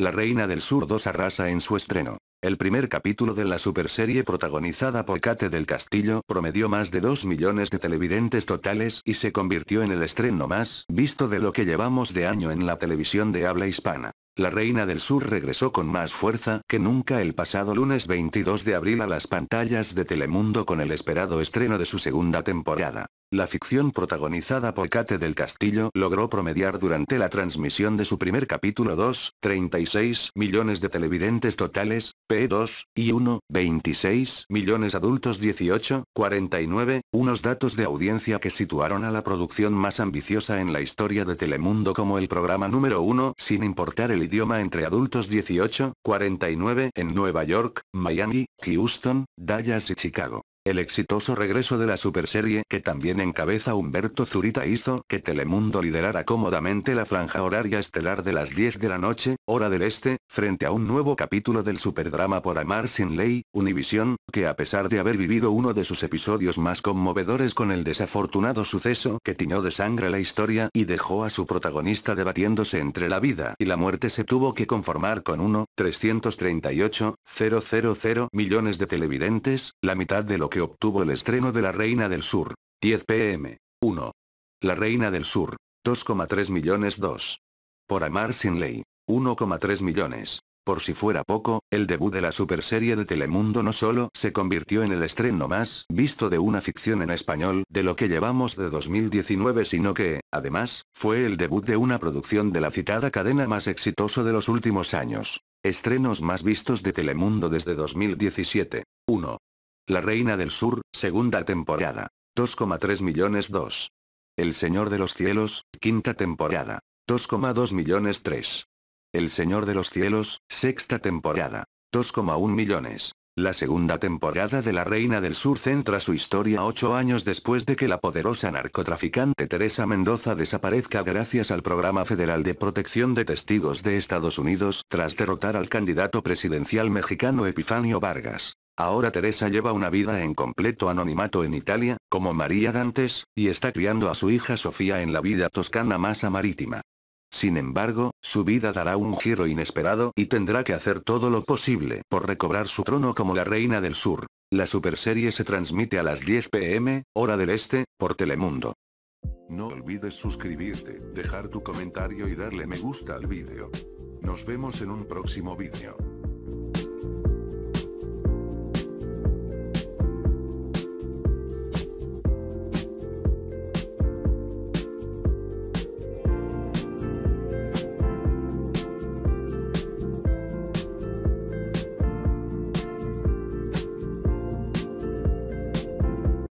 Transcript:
La Reina del Sur 2 arrasa en su estreno. El primer capítulo de la superserie protagonizada por Kate del Castillo promedió más de 2 millones de televidentes totales y se convirtió en el estreno más visto de lo que llevamos de año en la televisión de habla hispana. La Reina del Sur regresó con más fuerza que nunca el pasado lunes 22 de abril a las pantallas de Telemundo con el esperado estreno de su segunda temporada. La ficción protagonizada por Kate del Castillo logró promediar durante la transmisión de su primer capítulo 2, 36 millones de televidentes totales, P2, y 1, 26 millones adultos 18, 49, unos datos de audiencia que situaron a la producción más ambiciosa en la historia de Telemundo como el programa número 1 sin importar el idioma entre adultos 18, 49 en Nueva York, Miami, Houston, Dallas y Chicago. El exitoso regreso de la superserie que también encabeza Humberto Zurita hizo que Telemundo liderara cómodamente la franja horaria estelar de las 10 de la noche, hora del este, frente a un nuevo capítulo del superdrama por amar sin ley, Univisión, que a pesar de haber vivido uno de sus episodios más conmovedores con el desafortunado suceso que tiñó de sangre la historia y dejó a su protagonista debatiéndose entre la vida y la muerte se tuvo que conformar con 1.338.000 millones de televidentes, la mitad de lo que obtuvo el estreno de La Reina del Sur. 10 pm. 1. La Reina del Sur. 2,3 millones 2. Por Amar sin ley. 1,3 millones. Por si fuera poco, el debut de la superserie de Telemundo no solo se convirtió en el estreno más visto de una ficción en español de lo que llevamos de 2019, sino que, además, fue el debut de una producción de la citada cadena más exitoso de los últimos años. Estrenos más vistos de Telemundo desde 2017. 1. La Reina del Sur, segunda temporada. 2,3 millones 2. El Señor de los Cielos, quinta temporada. 2,2 millones 3. El Señor de los Cielos, sexta temporada. 2,1 millones. La segunda temporada de La Reina del Sur centra su historia ocho años después de que la poderosa narcotraficante Teresa Mendoza desaparezca gracias al Programa Federal de Protección de Testigos de Estados Unidos tras derrotar al candidato presidencial mexicano Epifanio Vargas. Ahora Teresa lleva una vida en completo anonimato en Italia, como María Dantes, y está criando a su hija Sofía en la vida toscana masa marítima. Sin embargo, su vida dará un giro inesperado y tendrá que hacer todo lo posible por recobrar su trono como la reina del sur. La superserie se transmite a las 10 pm, hora del este, por Telemundo. No olvides suscribirte, dejar tu comentario y darle me gusta al vídeo. Nos vemos en un próximo vídeo.